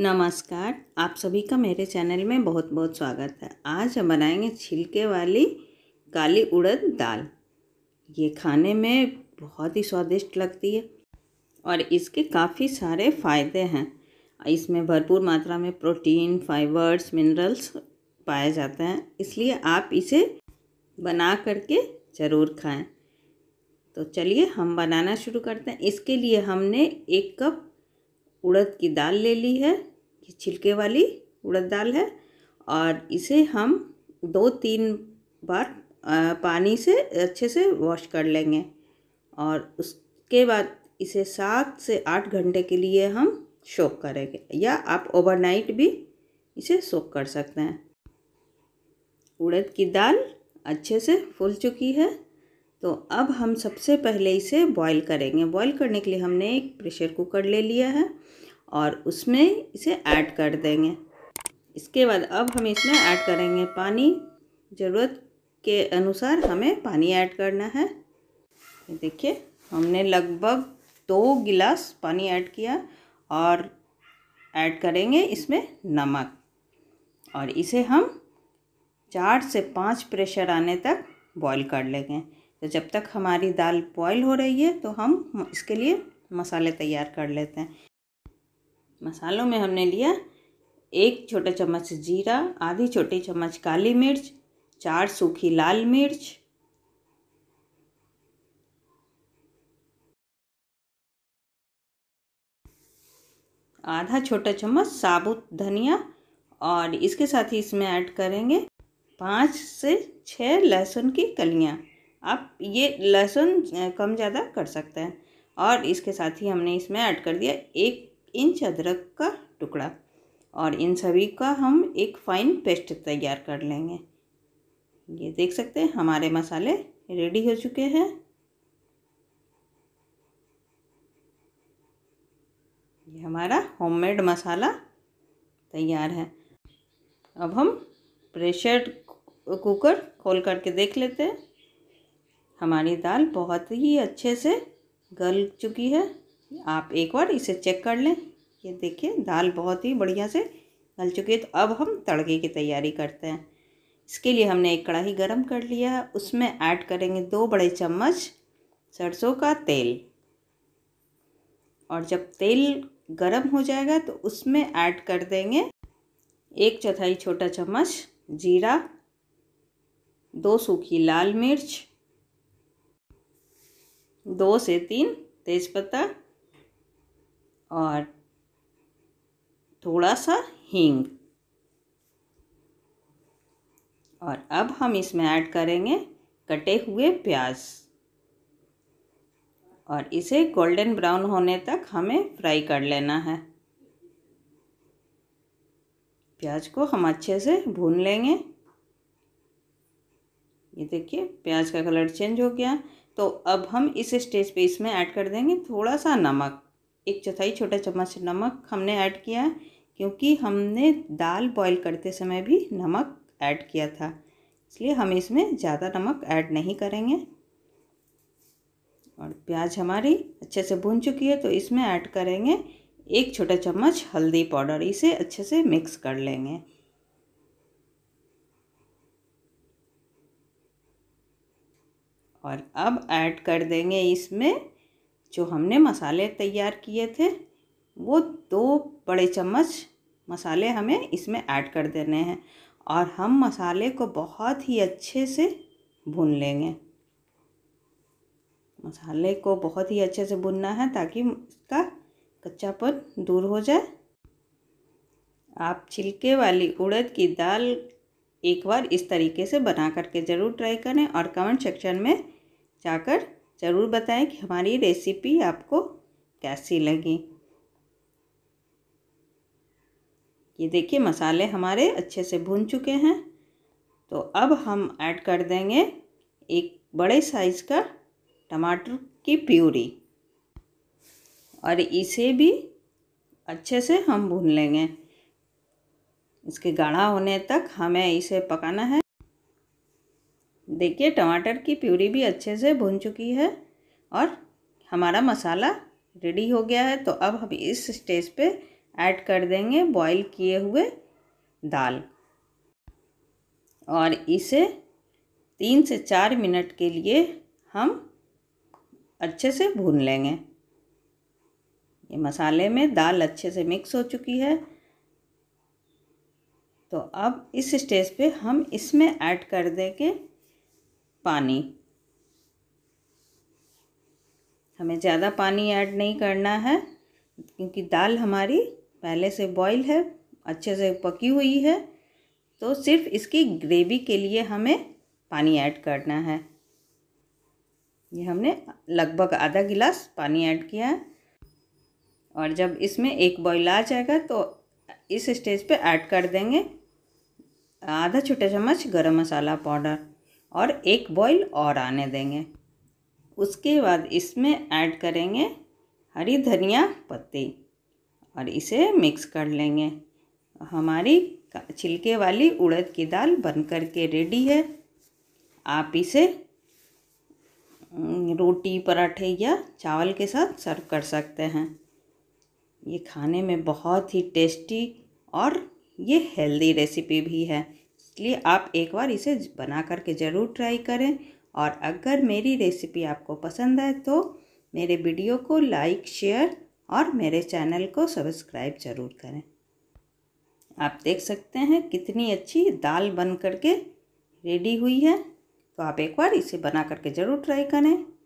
नमस्कार आप सभी का मेरे चैनल में बहुत बहुत स्वागत है आज हम बनाएंगे छिलके वाली काली उड़द दाल ये खाने में बहुत ही स्वादिष्ट लगती है और इसके काफ़ी सारे फायदे हैं इसमें भरपूर मात्रा में प्रोटीन फाइबर्स मिनरल्स पाए जाते हैं इसलिए आप इसे बना करके ज़रूर खाएं तो चलिए हम बनाना शुरू करते हैं इसके लिए हमने एक कप उड़द की दाल ले ली है ये छिलके वाली उड़द दाल है और इसे हम दो तीन बार पानी से अच्छे से वॉश कर लेंगे और उसके बाद इसे सात से आठ घंटे के लिए हम सोक करेंगे या आप ओवरनाइट भी इसे सोक कर सकते हैं उड़द की दाल अच्छे से फूल चुकी है तो अब हम सबसे पहले इसे बॉईल करेंगे बॉईल करने के लिए हमने एक प्रेशर कुकर ले लिया है और उसमें इसे ऐड कर देंगे इसके बाद अब हम इसमें ऐड करेंगे पानी ज़रूरत के अनुसार हमें पानी ऐड करना है देखिए हमने लगभग दो गिलास पानी ऐड किया और ऐड करेंगे इसमें नमक और इसे हम चार से पाँच प्रेशर आने तक बॉईल कर लेंगे तो जब तक हमारी दाल बॉयल हो रही है तो हम इसके लिए मसाले तैयार कर लेते हैं मसालों में हमने लिया एक छोटा चम्मच जीरा आधी छोटी चम्मच काली मिर्च चार सूखी लाल मिर्च आधा छोटा चम्मच साबुत धनिया और इसके साथ ही इसमें ऐड करेंगे पाँच से छः लहसुन की कलियाँ आप ये लहसुन कम ज़्यादा कर सकते हैं और इसके साथ ही हमने इसमें ऐड कर दिया एक इंच अदरक का टुकड़ा और इन सभी का हम एक फ़ाइन पेस्ट तैयार कर लेंगे ये देख सकते हैं हमारे मसाले रेडी हो चुके हैं ये हमारा होममेड मसाला तैयार है अब हम प्रेशर कुकर खोल करके देख लेते हैं हमारी दाल बहुत ही अच्छे से गल चुकी है आप एक बार इसे चेक कर लें ये देखिए दाल बहुत ही बढ़िया से गल चुकी है तो अब हम तड़के की तैयारी करते हैं इसके लिए हमने एक कढ़ाई गरम कर लिया है उसमें ऐड करेंगे दो बड़े चम्मच सरसों का तेल और जब तेल गरम हो जाएगा तो उसमें ऐड कर देंगे एक चौथाई छोटा चम्मच जीरा दो सूखी लाल मिर्च दो से तीन तेज़पत्ता और थोड़ा सा हींग और अब हम इसमें ऐड करेंगे कटे हुए प्याज और इसे गोल्डन ब्राउन होने तक हमें फ्राई कर लेना है प्याज को हम अच्छे से भून लेंगे ये देखिए प्याज का कलर चेंज हो गया तो अब हम इस स्टेज पे इसमें ऐड कर देंगे थोड़ा सा नमक एक चौथाई छोटा चम्मच नमक हमने ऐड किया है क्योंकि हमने दाल बॉईल करते समय भी नमक ऐड किया था इसलिए हम इसमें ज़्यादा नमक ऐड नहीं करेंगे और प्याज हमारी अच्छे से भून चुकी है तो इसमें ऐड करेंगे एक छोटा चम्मच हल्दी पाउडर इसे अच्छे से मिक्स कर लेंगे और अब ऐड कर देंगे इसमें जो हमने मसाले तैयार किए थे वो दो बड़े चम्मच मसाले हमें इसमें ऐड कर देने हैं और हम मसाले को बहुत ही अच्छे से भून लेंगे मसाले को बहुत ही अच्छे से भुनना है ताकि इसका कच्चापन दूर हो जाए आप छिलके वाली उड़द की दाल एक बार इस तरीके से बना करके ज़रूर ट्राई करें और कमेंट सेक्शन में जाकर ज़रूर बताएं कि हमारी रेसिपी आपको कैसी लगी ये देखिए मसाले हमारे अच्छे से भून चुके हैं तो अब हम ऐड कर देंगे एक बड़े साइज़ का टमाटर की प्यूरी और इसे भी अच्छे से हम भून लेंगे इसके गाढ़ा होने तक हमें इसे पकाना है देखिए टमाटर की प्यूरी भी अच्छे से भुन चुकी है और हमारा मसाला रेडी हो गया है तो अब हम इस स्टेज पे ऐड कर देंगे बॉईल किए हुए दाल और इसे तीन से चार मिनट के लिए हम अच्छे से भून लेंगे ये मसाले में दाल अच्छे से मिक्स हो चुकी है तो अब इस स्टेज पे हम इसमें ऐड कर देंगे पानी हमें ज़्यादा पानी ऐड नहीं करना है क्योंकि दाल हमारी पहले से बॉईल है अच्छे से पकी हुई है तो सिर्फ इसकी ग्रेवी के लिए हमें पानी ऐड करना है ये हमने लगभग आधा गिलास पानी ऐड किया है और जब इसमें एक बॉईल आ जाएगा तो इस स्टेज पे ऐड कर देंगे आधा छोटा चम्मच गरम मसाला पाउडर और एक बॉईल और आने देंगे उसके बाद इसमें ऐड करेंगे हरी धनिया पत्ती और इसे मिक्स कर लेंगे हमारी छिलके वाली उड़द की दाल बन कर के रेडी है आप इसे रोटी पराठे या चावल के साथ सर्व कर सकते हैं ये खाने में बहुत ही टेस्टी और ये हेल्दी रेसिपी भी है इसलिए आप एक बार इसे बना करके ज़रूर ट्राई करें और अगर मेरी रेसिपी आपको पसंद आए तो मेरे वीडियो को लाइक शेयर और मेरे चैनल को सब्सक्राइब ज़रूर करें आप देख सकते हैं कितनी अच्छी दाल बन करके रेडी हुई है तो आप एक बार इसे बना करके ज़रूर ट्राई करें